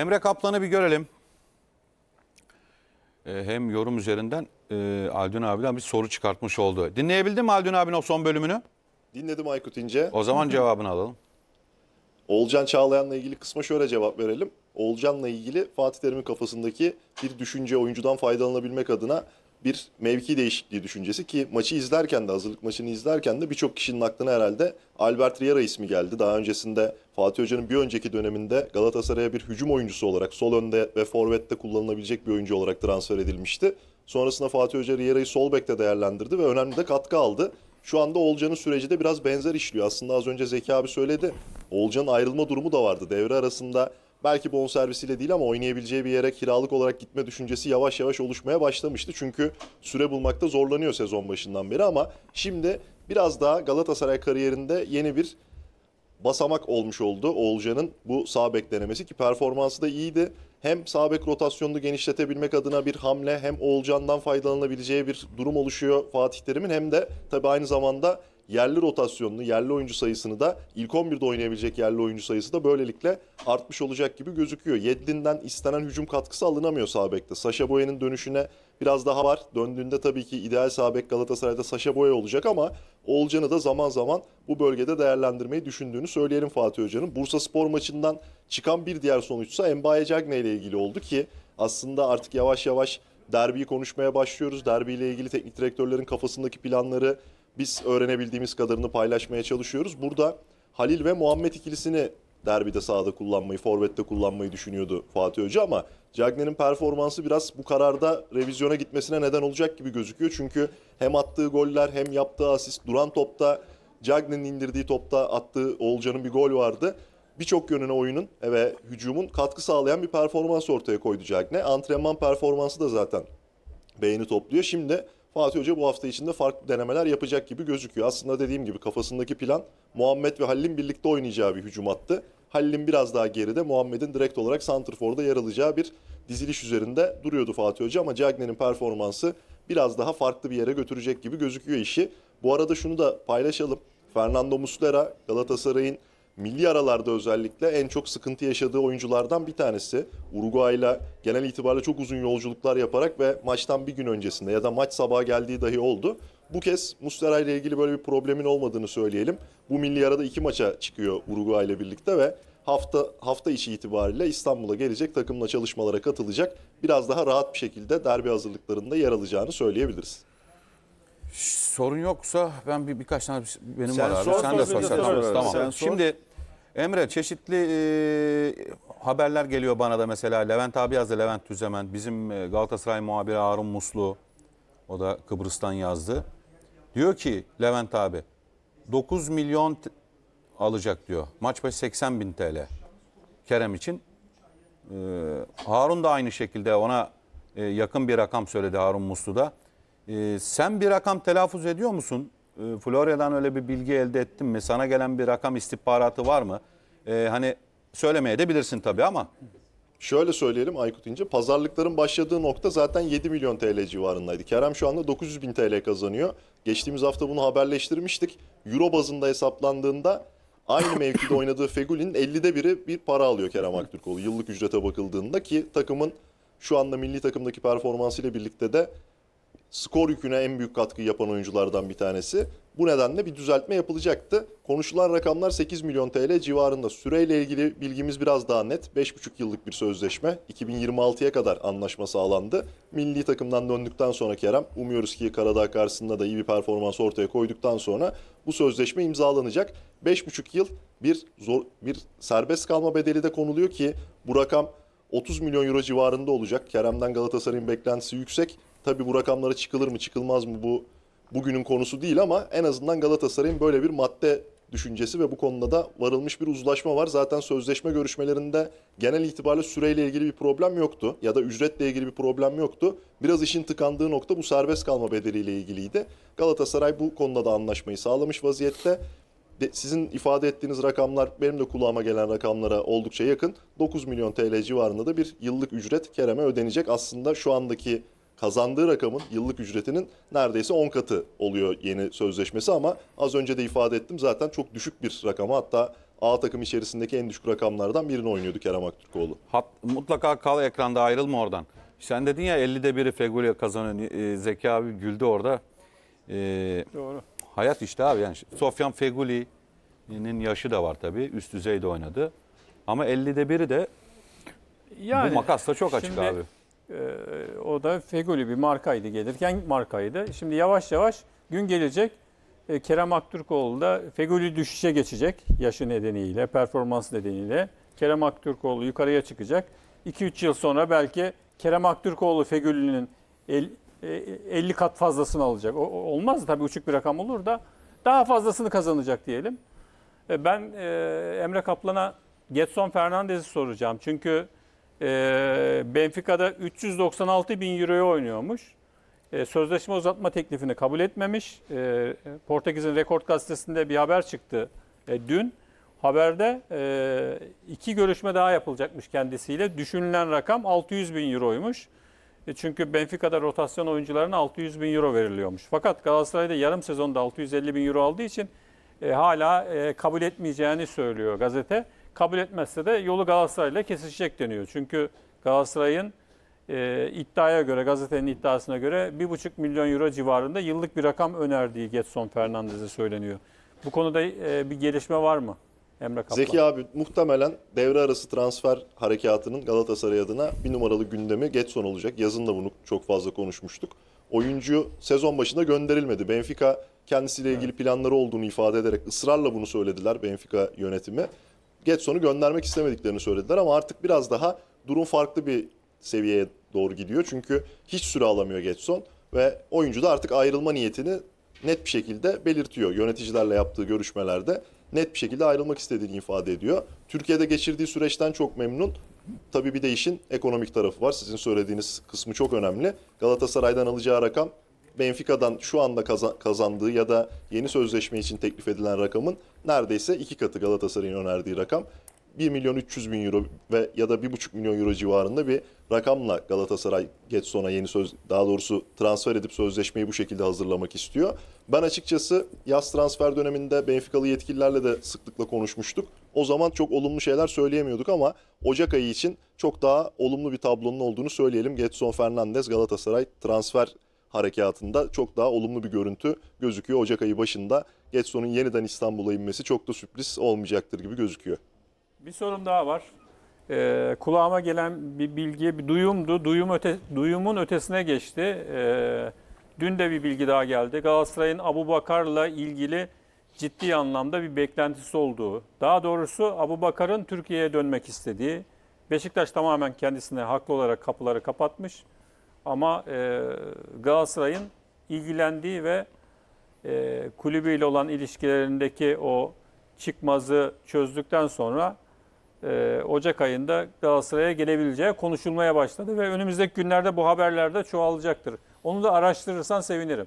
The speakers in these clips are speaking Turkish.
Emre Kaplan'ı bir görelim. Ee, hem yorum üzerinden e, Aldun abiden bir soru çıkartmış oldu. Dinleyebildin mi Aldun abinin o son bölümünü? Dinledim Aykut İnce. O zaman cevabını alalım. Olcan Çağlayan'la ilgili kısma şöyle cevap verelim. Olcan'la ilgili Fatih Terim'in kafasındaki bir düşünce oyuncudan faydalanabilmek adına bir mevki değişikliği düşüncesi ki maçı izlerken de hazırlık maçını izlerken de birçok kişinin aklına herhalde Albert Riera ismi geldi. Daha öncesinde Fatih Hoca'nın bir önceki döneminde Galatasaray'a bir hücum oyuncusu olarak sol önde ve forvette kullanılabilecek bir oyuncu olarak transfer edilmişti. Sonrasında Fatih Hoca Riera'yı sol bekte değerlendirdi ve önemli de katkı aldı. Şu anda Olcan'ın süreci de biraz benzer işliyor. Aslında az önce Zeki abi söyledi. Olcan'ın ayrılma durumu da vardı. Devre arasında belki bonservisiyle değil ama oynayabileceği bir yere kiralık olarak gitme düşüncesi yavaş yavaş oluşmaya başlamıştı. Çünkü süre bulmakta zorlanıyor sezon başından beri ama şimdi biraz daha Galatasaray kariyerinde yeni bir basamak olmuş oldu Oğulcan'ın bu sağ bek denemesi ki performansı da iyiydi. Hem sağ bek rotasyonunu genişletebilmek adına bir hamle hem Oğulcan'dan faydalanabileceği bir durum oluşuyor Fatih Terim'in hem de tabi aynı zamanda yerli rotasyonunu, yerli oyuncu sayısını da ilk 11'de oynayabilecek yerli oyuncu sayısı da böylelikle artmış olacak gibi gözüküyor. Yedlin'den istenen hücum katkısı alınamıyor Sabek'te. Saşa Boye'nin dönüşüne biraz daha var. Döndüğünde tabii ki ideal Sabek Galatasaray'da Saşa Boye olacak ama Olcan'ı da zaman zaman bu bölgede değerlendirmeyi düşündüğünü söyleyelim Fatih Hoca'nın. Bursa Spor maçından çıkan bir diğer sonuçsa Embaye Cagne ile ilgili oldu ki aslında artık yavaş yavaş derbiyi konuşmaya başlıyoruz. Derbiyle ilgili teknik direktörlerin kafasındaki planları biz öğrenebildiğimiz kadarını paylaşmaya çalışıyoruz. Burada Halil ve Muhammed ikilisini derbide sahada kullanmayı, forvette kullanmayı düşünüyordu Fatih Hoca ama Cagney'in performansı biraz bu kararda revizyona gitmesine neden olacak gibi gözüküyor. Çünkü hem attığı goller hem yaptığı asist duran topta Cagney'in indirdiği topta attığı Oğulcan'ın bir gol vardı. Birçok yönüne oyunun ve hücumun katkı sağlayan bir performans ortaya koydu Cagney. Antrenman performansı da zaten beğeni topluyor. Şimdi Fatih Hoca bu hafta içinde farklı denemeler yapacak gibi gözüküyor. Aslında dediğim gibi kafasındaki plan Muhammed ve Halil'in birlikte oynayacağı bir hücum attı. Halil'in biraz daha geride Muhammed'in direkt olarak Santrfor'da yer alacağı bir diziliş üzerinde duruyordu Fatih Hoca ama Cagney'in performansı biraz daha farklı bir yere götürecek gibi gözüküyor işi. Bu arada şunu da paylaşalım. Fernando Muslera Galatasaray'ın milli aralarda özellikle en çok sıkıntı yaşadığı oyunculardan bir tanesi. Uruguay'la genel itibariyle çok uzun yolculuklar yaparak ve maçtan bir gün öncesinde ya da maç sabaha geldiği dahi oldu. Bu kez Mustera ile ilgili böyle bir problemin olmadığını söyleyelim. Bu milli arada iki maça çıkıyor Uruguay ile birlikte ve hafta hafta içi itibariyle İstanbul'a gelecek takımla çalışmalara katılacak. Biraz daha rahat bir şekilde derbi hazırlıklarında yer alacağını söyleyebiliriz. Sorun yoksa ben bir birkaç tane şey- benim sen var abi. Sor, sen sor, de sor. sor. Tamam. Sen sor. Şimdi Emre çeşitli e, haberler geliyor bana da mesela Levent abi yazdı Levent Tüzemen bizim e, Galatasaray muhabiri Harun Muslu o da Kıbrıs'tan yazdı. Diyor ki Levent abi 9 milyon alacak diyor. Maç başı 80 bin TL Kerem için. E, Harun da aynı şekilde ona e, yakın bir rakam söyledi Harun Muslu da. E, sen bir rakam telaffuz ediyor musun? e, Florya'dan öyle bir bilgi elde ettin mi? Sana gelen bir rakam istihbaratı var mı? E, hani söylemeye de bilirsin tabii ama. Şöyle söyleyelim Aykut İnce, pazarlıkların başladığı nokta zaten 7 milyon TL civarındaydı. Kerem şu anda 900 bin TL kazanıyor. Geçtiğimiz hafta bunu haberleştirmiştik. Euro bazında hesaplandığında aynı mevkide oynadığı Fegüli'nin 50'de biri bir para alıyor Kerem Aktürkoğlu yıllık ücrete bakıldığında ki takımın şu anda milli takımdaki performansıyla birlikte de skor yüküne en büyük katkı yapan oyunculardan bir tanesi. Bu nedenle bir düzeltme yapılacaktı. Konuşulan rakamlar 8 milyon TL civarında. Süreyle ilgili bilgimiz biraz daha net. 5,5 yıllık bir sözleşme. 2026'ya kadar anlaşma sağlandı. Milli takımdan döndükten sonra Kerem, umuyoruz ki Karadağ karşısında da iyi bir performans ortaya koyduktan sonra bu sözleşme imzalanacak. 5,5 yıl bir zor bir serbest kalma bedeli de konuluyor ki bu rakam 30 milyon euro civarında olacak. Kerem'den Galatasaray'ın beklentisi yüksek. Tabii bu rakamlara çıkılır mı çıkılmaz mı bu bugünün konusu değil ama en azından Galatasaray'ın böyle bir madde düşüncesi ve bu konuda da varılmış bir uzlaşma var. Zaten sözleşme görüşmelerinde genel itibariyle süreyle ilgili bir problem yoktu ya da ücretle ilgili bir problem yoktu. Biraz işin tıkandığı nokta bu serbest kalma bedeliyle ilgiliydi. Galatasaray bu konuda da anlaşmayı sağlamış vaziyette. De, sizin ifade ettiğiniz rakamlar benim de kulağıma gelen rakamlara oldukça yakın. 9 milyon TL civarında da bir yıllık ücret Kerem'e ödenecek. Aslında şu andaki kazandığı rakamın yıllık ücretinin neredeyse 10 katı oluyor yeni sözleşmesi ama az önce de ifade ettim zaten çok düşük bir rakama hatta A takım içerisindeki en düşük rakamlardan birini oynuyordu Kerem Aktürkoğlu. Hat, mutlaka kal ekranda ayrılma oradan. Sen dedin ya 50'de biri Fegül'e kazanıyor. E, Zeki abi güldü orada. E, Doğru. Hayat işte abi yani Sofyan Feguli'nin yaşı da var tabii. Üst düzeyde oynadı. Ama 50'de biri de yani, bu makas da çok açık abi. Ee, o da Fegoli bir markaydı gelirken markaydı. Şimdi yavaş yavaş gün gelecek ee, Kerem Aktürkoğlu da Fegoli düşüşe geçecek yaşı nedeniyle, performans nedeniyle. Kerem Aktürkoğlu yukarıya çıkacak. 2-3 yıl sonra belki Kerem Aktürkoğlu Fegoli'nin 50 e, kat fazlasını alacak. olmaz tabii uçuk bir rakam olur da daha fazlasını kazanacak diyelim. Ee, ben e, Emre Kaplan'a Getson Fernandez'i soracağım. Çünkü e, Benfica'da 396 bin euroya oynuyormuş. E, sözleşme uzatma teklifini kabul etmemiş. E, Portekiz'in Rekord gazetesinde bir haber çıktı e, dün. Haberde e, iki görüşme daha yapılacakmış kendisiyle. Düşünülen rakam 600 bin euroymuş. E, çünkü Benfica'da rotasyon oyuncularına 600 bin euro veriliyormuş. Fakat Galatasaray'da yarım sezonda 650 bin euro aldığı için e, hala e, kabul etmeyeceğini söylüyor gazete. Kabul etmezse de yolu Galatasaray ile kesişecek deniyor. Çünkü Galatasaray'ın e, iddiaya göre, gazetenin iddiasına göre 1,5 milyon euro civarında yıllık bir rakam önerdiği Getson Fernandez'e söyleniyor. Bu konuda e, bir gelişme var mı? Emre Kaplan. Zeki abi muhtemelen devre arası transfer harekatının Galatasaray adına bir numaralı gündemi Getson olacak. Yazın da bunu çok fazla konuşmuştuk. Oyuncu sezon başında gönderilmedi. Benfica kendisiyle ilgili planları olduğunu ifade ederek ısrarla bunu söylediler Benfica yönetimi. Getson'u göndermek istemediklerini söylediler ama artık biraz daha durum farklı bir seviyeye doğru gidiyor. Çünkü hiç süre alamıyor Getson ve oyuncu da artık ayrılma niyetini net bir şekilde belirtiyor. Yöneticilerle yaptığı görüşmelerde net bir şekilde ayrılmak istediğini ifade ediyor. Türkiye'de geçirdiği süreçten çok memnun. Tabii bir de işin ekonomik tarafı var. Sizin söylediğiniz kısmı çok önemli. Galatasaray'dan alacağı rakam Benfica'dan şu anda kazandığı ya da yeni sözleşme için teklif edilen rakamın neredeyse iki katı Galatasaray'ın önerdiği rakam. 1 milyon 300 bin euro ve ya da 1,5 milyon euro civarında bir rakamla Galatasaray Getson'a yeni söz daha doğrusu transfer edip sözleşmeyi bu şekilde hazırlamak istiyor. Ben açıkçası yaz transfer döneminde Benfica'lı yetkililerle de sıklıkla konuşmuştuk. O zaman çok olumlu şeyler söyleyemiyorduk ama Ocak ayı için çok daha olumlu bir tablonun olduğunu söyleyelim. Getson Fernandez Galatasaray transfer harekatında çok daha olumlu bir görüntü gözüküyor. Ocak ayı başında Getson'un yeniden İstanbul'a inmesi çok da sürpriz olmayacaktır gibi gözüküyor. Bir sorum daha var. Ee, kulağıma gelen bir bilgi, bir duyumdu. Duyum öte, duyumun ötesine geçti. Ee, dün de bir bilgi daha geldi. Galatasaray'ın Abu Bakar'la ilgili ciddi anlamda bir beklentisi olduğu. Daha doğrusu Abu Bakar'ın Türkiye'ye dönmek istediği. Beşiktaş tamamen kendisine haklı olarak kapıları kapatmış. Ama e, Galatasaray'ın ilgilendiği ve e, kulübüyle olan ilişkilerindeki o çıkmazı çözdükten sonra e, Ocak ayında Galatasaray'a gelebileceği konuşulmaya başladı ve önümüzdeki günlerde bu haberler de çoğalacaktır. Onu da araştırırsan sevinirim.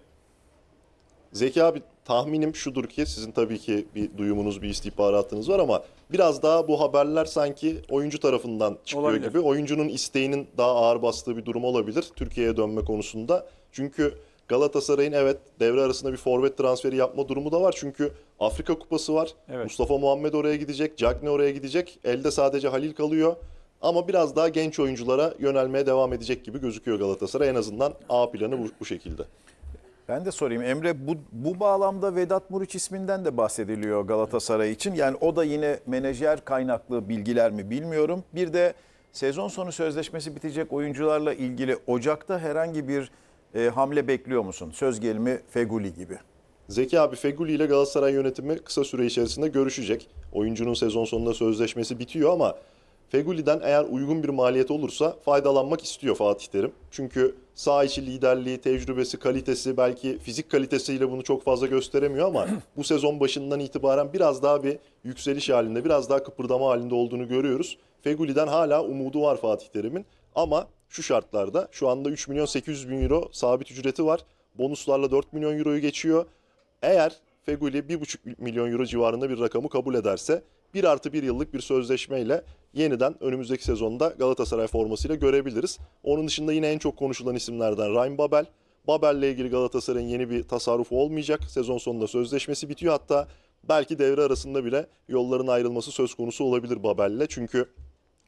Zeki abi tahminim şudur ki sizin tabii ki bir duyumunuz, bir istihbaratınız var ama biraz daha bu haberler sanki oyuncu tarafından çıkıyor olabilir. gibi. Oyuncunun isteğinin daha ağır bastığı bir durum olabilir Türkiye'ye dönme konusunda. Çünkü Galatasaray'ın evet devre arasında bir forvet transferi yapma durumu da var. Çünkü Afrika Kupası var. Evet. Mustafa Muhammed oraya gidecek, Cagne oraya gidecek. Elde sadece Halil kalıyor. Ama biraz daha genç oyunculara yönelmeye devam edecek gibi gözüküyor Galatasaray. En azından A planı bu, bu şekilde. Ben de sorayım Emre bu, bu bağlamda Vedat Muriç isminden de bahsediliyor Galatasaray için. Yani o da yine menajer kaynaklı bilgiler mi bilmiyorum. Bir de sezon sonu sözleşmesi bitecek oyuncularla ilgili Ocak'ta herhangi bir e, hamle bekliyor musun? Söz gelimi Feguli gibi. Zeki abi Feguli ile Galatasaray yönetimi kısa süre içerisinde görüşecek. Oyuncunun sezon sonunda sözleşmesi bitiyor ama Feguli'den eğer uygun bir maliyet olursa faydalanmak istiyor Fatih Terim. Çünkü sağ içi liderliği, tecrübesi, kalitesi belki fizik kalitesiyle bunu çok fazla gösteremiyor ama bu sezon başından itibaren biraz daha bir yükseliş halinde, biraz daha kıpırdama halinde olduğunu görüyoruz. Feguli'den hala umudu var Fatih Terim'in ama şu şartlarda şu anda 3 milyon 800 bin euro sabit ücreti var. Bonuslarla 4 milyon euroyu geçiyor. Eğer Feguli 1,5 milyon euro civarında bir rakamı kabul ederse 1 artı 1 yıllık bir sözleşmeyle yeniden önümüzdeki sezonda Galatasaray formasıyla görebiliriz. Onun dışında yine en çok konuşulan isimlerden Ryan Babel. Babel'le ilgili Galatasaray'ın yeni bir tasarrufu olmayacak. Sezon sonunda sözleşmesi bitiyor hatta belki devre arasında bile yolların ayrılması söz konusu olabilir Babel'le. Çünkü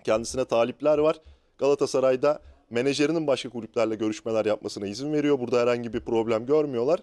kendisine talipler var. Galatasaray'da menajerinin başka kulüplerle görüşmeler yapmasına izin veriyor. Burada herhangi bir problem görmüyorlar.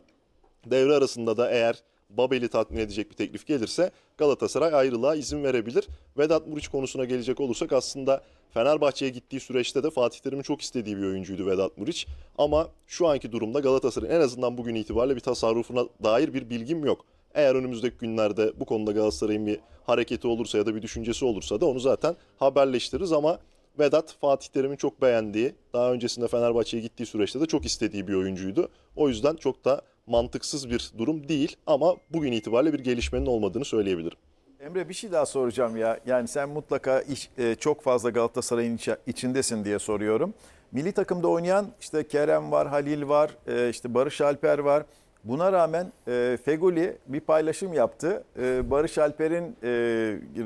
Devre arasında da eğer Babel'i tatmin edecek bir teklif gelirse Galatasaray ayrılığa izin verebilir. Vedat Muriç konusuna gelecek olursak aslında Fenerbahçe'ye gittiği süreçte de Fatih Terim'in çok istediği bir oyuncuydu Vedat Muriç. Ama şu anki durumda Galatasaray'ın en azından bugün itibariyle bir tasarrufuna dair bir bilgim yok. Eğer önümüzdeki günlerde bu konuda Galatasaray'ın bir hareketi olursa ya da bir düşüncesi olursa da onu zaten haberleştiririz ama Vedat Fatih Terim'in çok beğendiği, daha öncesinde Fenerbahçe'ye gittiği süreçte de çok istediği bir oyuncuydu. O yüzden çok da mantıksız bir durum değil ama bugün itibariyle bir gelişmenin olmadığını söyleyebilirim. Emre bir şey daha soracağım ya. Yani sen mutlaka iş, e, çok fazla Galatasaray'ın iç, içindesin diye soruyorum. Milli takımda oynayan işte Kerem var, Halil var, e, işte Barış Alper var. Buna rağmen e, Feguli bir paylaşım yaptı. E, Barış Alper'in e,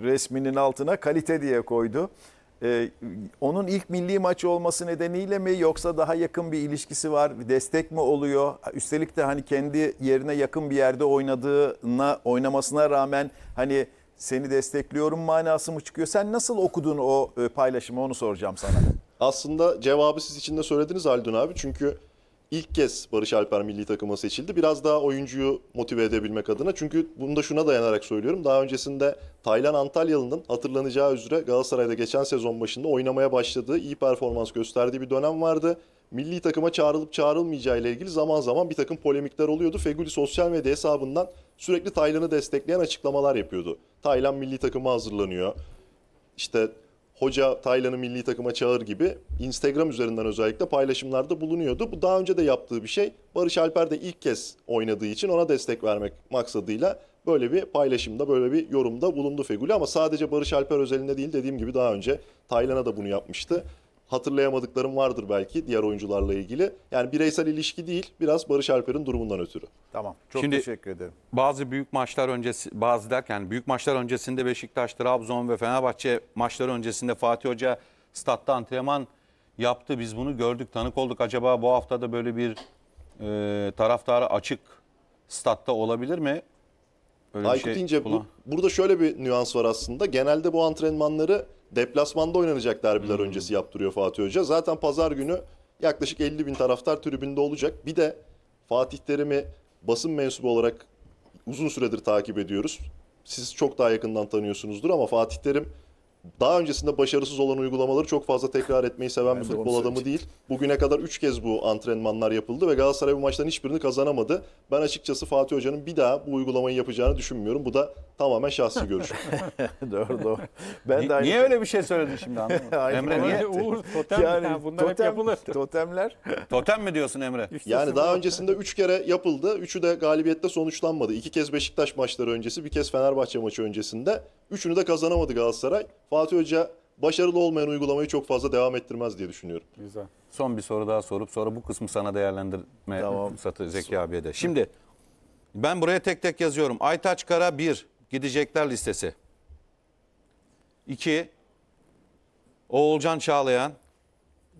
resminin altına kalite diye koydu. Ee, onun ilk milli maçı olması nedeniyle mi yoksa daha yakın bir ilişkisi var, destek mi oluyor? Üstelik de hani kendi yerine yakın bir yerde oynadığına oynamasına rağmen hani seni destekliyorum manası mı çıkıyor? Sen nasıl okudun o e, paylaşımı onu soracağım sana. Aslında cevabı siz içinde söylediniz Haldun abi çünkü ilk kez Barış Alper milli takıma seçildi. Biraz daha oyuncuyu motive edebilmek adına. Çünkü bunu da şuna dayanarak söylüyorum. Daha öncesinde Taylan Antalyalı'nın hatırlanacağı üzere Galatasaray'da geçen sezon başında oynamaya başladığı, iyi performans gösterdiği bir dönem vardı. Milli takıma çağrılıp çağrılmayacağı ile ilgili zaman zaman bir takım polemikler oluyordu. Feguli sosyal medya hesabından sürekli Taylan'ı destekleyen açıklamalar yapıyordu. Taylan milli takıma hazırlanıyor. İşte hoca Taylan'ı milli takıma çağır gibi Instagram üzerinden özellikle paylaşımlarda bulunuyordu. Bu daha önce de yaptığı bir şey. Barış Alper de ilk kez oynadığı için ona destek vermek maksadıyla böyle bir paylaşımda, böyle bir yorumda bulundu Feguli. Ama sadece Barış Alper özelinde değil dediğim gibi daha önce Taylan'a da bunu yapmıştı hatırlayamadıklarım vardır belki diğer oyuncularla ilgili. Yani bireysel ilişki değil, biraz Barış Alper'in durumundan ötürü. Tamam. Çok Şimdi, teşekkür ederim. Bazı büyük maçlar öncesi bazı derken büyük maçlar öncesinde Beşiktaş, Trabzon ve Fenerbahçe maçları öncesinde Fatih Hoca statta antrenman yaptı. Biz bunu gördük, tanık olduk. Acaba bu hafta da böyle bir e, taraftarı açık statta olabilir mi? Öyle Aykut şey İnce bu, burada şöyle bir nüans var aslında. Genelde bu antrenmanları deplasmanda oynanacak derbiler hmm. öncesi yaptırıyor Fatih Hoca. Zaten pazar günü yaklaşık 50 bin taraftar tribünde olacak. Bir de Fatih Terim'i basın mensubu olarak uzun süredir takip ediyoruz. Siz çok daha yakından tanıyorsunuzdur ama Fatih Terim daha öncesinde başarısız olan uygulamaları çok fazla tekrar etmeyi seven bir futbol adamı değil. Bugüne kadar 3 kez bu antrenmanlar yapıldı ve Galatasaray bu maçtan hiçbirini kazanamadı. Ben açıkçası Fatih Hoca'nın bir daha bu uygulamayı yapacağını düşünmüyorum. Bu da tamamen şahsi görüşüm. doğru doğru. Ben Ni- de aynı niye şey- öyle bir şey söyledin şimdi anlamadım. Emre şey. niye? Uğur totem yani, bunlar hep yapılır. Totemler. Totem mi diyorsun Emre? Üç yani daha öncesinde 3 kere yapıldı. Üçü de galibiyette sonuçlanmadı. İki kez Beşiktaş maçları öncesi, bir kez Fenerbahçe maçı öncesinde. Üçünü de kazanamadı Galatasaray. Fatih Hoca başarılı olmayan uygulamayı çok fazla devam ettirmez diye düşünüyorum. Güzel. Son bir soru daha sorup sonra bu kısmı sana değerlendirme tamam. fırsatı Zeki Son. abiye de. Şimdi ben buraya tek tek yazıyorum. Aytaç Kara 1 gidecekler listesi. 2 Oğulcan Çağlayan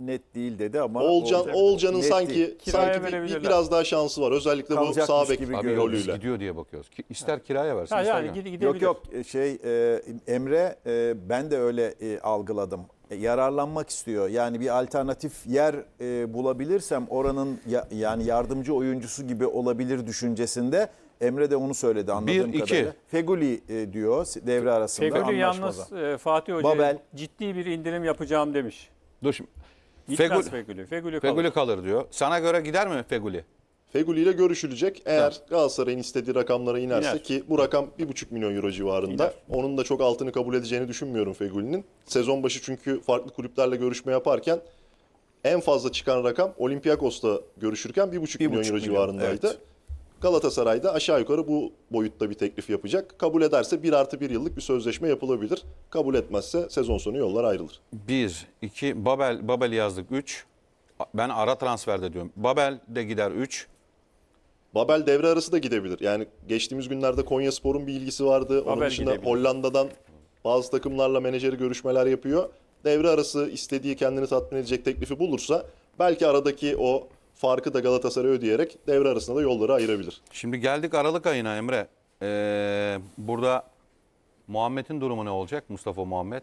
net değil dedi ama Olcan Olcan'ın sanki sanki bir, bir- biraz daha şansı var. Özellikle bu Kalacakmış sağ bek gibi Abi görünüyor. gidiyor diye bakıyoruz. Ki- İster kiraya versin Ha, ister yani gidebilir. Yok yok şey e, Emre e, ben de öyle e, algıladım. E, yararlanmak istiyor. Yani bir alternatif yer e, bulabilirsem oranın ya- yani yardımcı oyuncusu gibi olabilir düşüncesinde Emre de onu söyledi anladığım Bir, iki. kadarıyla. Feguli e, diyor devre arasında Feghouli yalnız e, Fatih Hoca'ya Babel. ciddi bir indirim yapacağım demiş. Dur şimdi. Gitmez Feguli. Feguli kalır. kalır diyor. Sana göre gider mi Feguli? Feguli ile görüşülecek. Eğer evet. Galatasaray'ın istediği rakamlara inerse İner. ki bu rakam 1,5 milyon euro civarında. İner. Onun da çok altını kabul edeceğini düşünmüyorum Feguli'nin. Sezon başı çünkü farklı kulüplerle görüşme yaparken en fazla çıkan rakam Olympiakos'ta görüşürken 1,5 milyon euro milyon. civarındaydı. Evet. Galatasaray'da aşağı yukarı bu boyutta bir teklif yapacak. Kabul ederse 1 artı 1 yıllık bir sözleşme yapılabilir. Kabul etmezse sezon sonu yollar ayrılır. 1, 2, Babel, Babel yazdık 3. Ben ara transferde diyorum. Babel de gider 3. Babel devre arası da gidebilir. Yani geçtiğimiz günlerde Konya Spor'un bir ilgisi vardı. Onun Babel dışında gidebilir. Hollanda'dan bazı takımlarla menajeri görüşmeler yapıyor. Devre arası istediği kendini tatmin edecek teklifi bulursa belki aradaki o farkı da Galatasaray ödeyerek devre arasında da yolları ayırabilir. Şimdi geldik Aralık ayına Emre. Ee, burada Muhammed'in durumu ne olacak? Mustafa Muhammed.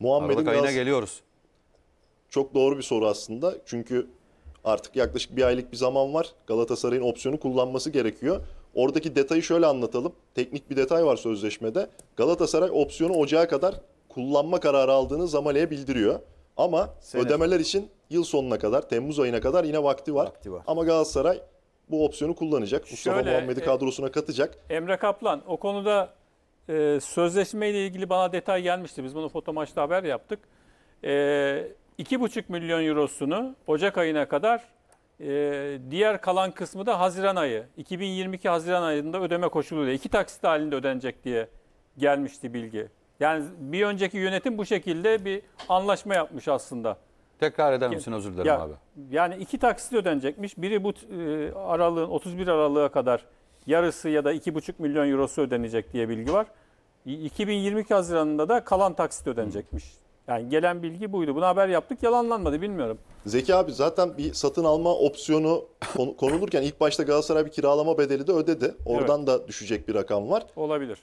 Muhammed'in Aralık ayına geliyoruz. Çok doğru bir soru aslında. Çünkü artık yaklaşık bir aylık bir zaman var. Galatasaray'ın opsiyonu kullanması gerekiyor. Oradaki detayı şöyle anlatalım. Teknik bir detay var sözleşmede. Galatasaray opsiyonu ocağa kadar kullanma kararı aldığını Zamalek'e bildiriyor. Ama Sene. ödemeler için yıl sonuna kadar, Temmuz ayına kadar yine vakti var. Vakti var. Ama Galatasaray bu opsiyonu kullanacak. Mustafa Şöyle, Muhammed'i e, kadrosuna katacak. Emre Kaplan o konuda e, sözleşmeyle ilgili bana detay gelmişti. Biz bunu foto maçta haber yaptık. E, 2,5 milyon eurosunu Ocak ayına kadar e, diğer kalan kısmı da Haziran ayı. 2022 Haziran ayında ödeme koşuluyla iki taksit halinde ödenecek diye gelmişti bilgi. Yani bir önceki yönetim bu şekilde bir anlaşma yapmış aslında. Tekrar eder misin özür dilerim ya, abi. Yani iki taksit ödenecekmiş. Biri bu e, aralığın 31 Aralık'a kadar yarısı ya da 2,5 milyon eurosu ödenecek diye bilgi var. 2022 Haziran'ında da kalan taksit ödenecekmiş. Yani gelen bilgi buydu. Buna haber yaptık yalanlanmadı bilmiyorum. Zeki abi zaten bir satın alma opsiyonu konulurken ilk başta Galatasaray bir kiralama bedeli de ödedi. Oradan evet. da düşecek bir rakam var. Olabilir.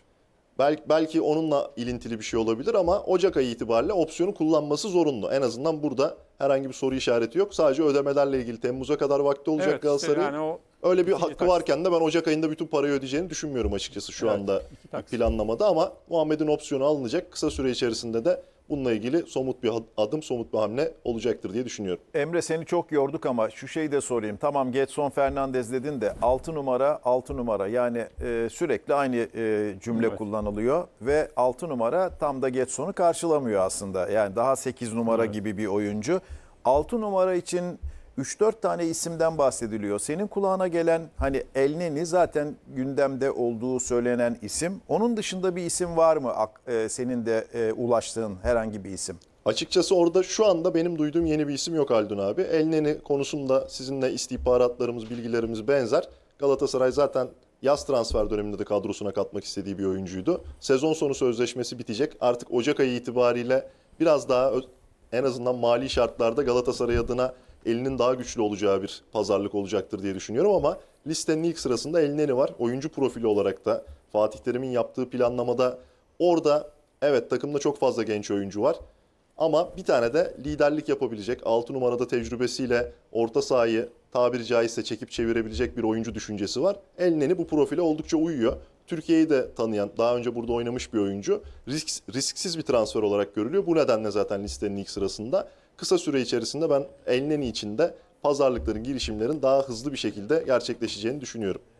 Belki, belki onunla ilintili bir şey olabilir ama Ocak ayı itibariyle opsiyonu kullanması zorunlu. En azından burada herhangi bir soru işareti yok. Sadece ödemelerle ilgili Temmuz'a kadar vakti olacak evet, Galatasaray'ın. Işte yani o Öyle bir hakkı taksit. varken de ben Ocak ayında bütün parayı ödeyeceğini düşünmüyorum açıkçası şu evet, anda planlamada ama Muhammed'in opsiyonu alınacak. Kısa süre içerisinde de Bununla ilgili somut bir adım, somut bir hamle olacaktır diye düşünüyorum. Emre seni çok yorduk ama şu şeyi de sorayım. Tamam Getson Fernandez dedin de 6 numara 6 numara yani e, sürekli aynı e, cümle evet. kullanılıyor ve 6 numara tam da Getson'u karşılamıyor aslında. Yani daha 8 numara evet. gibi bir oyuncu. 6 numara için 3-4 tane isimden bahsediliyor. Senin kulağına gelen hani Elneni zaten gündemde olduğu söylenen isim. Onun dışında bir isim var mı e, senin de e, ulaştığın herhangi bir isim? Açıkçası orada şu anda benim duyduğum yeni bir isim yok Haldun abi. Elneni konusunda sizinle istihbaratlarımız, bilgilerimiz benzer. Galatasaray zaten yaz transfer döneminde de kadrosuna katmak istediği bir oyuncuydu. Sezon sonu sözleşmesi bitecek. Artık Ocak ayı itibariyle biraz daha en azından mali şartlarda Galatasaray adına elinin daha güçlü olacağı bir pazarlık olacaktır diye düşünüyorum ama listenin ilk sırasında Elneni var. Oyuncu profili olarak da Fatih Terim'in yaptığı planlamada orada evet takımda çok fazla genç oyuncu var. Ama bir tane de liderlik yapabilecek, 6 numarada tecrübesiyle orta sahayı tabiri caizse çekip çevirebilecek bir oyuncu düşüncesi var. Elneni bu profile oldukça uyuyor. Türkiye'yi de tanıyan, daha önce burada oynamış bir oyuncu risk, risksiz bir transfer olarak görülüyor. Bu nedenle zaten listenin ilk sırasında kısa süre içerisinde ben elneni içinde pazarlıkların, girişimlerin daha hızlı bir şekilde gerçekleşeceğini düşünüyorum.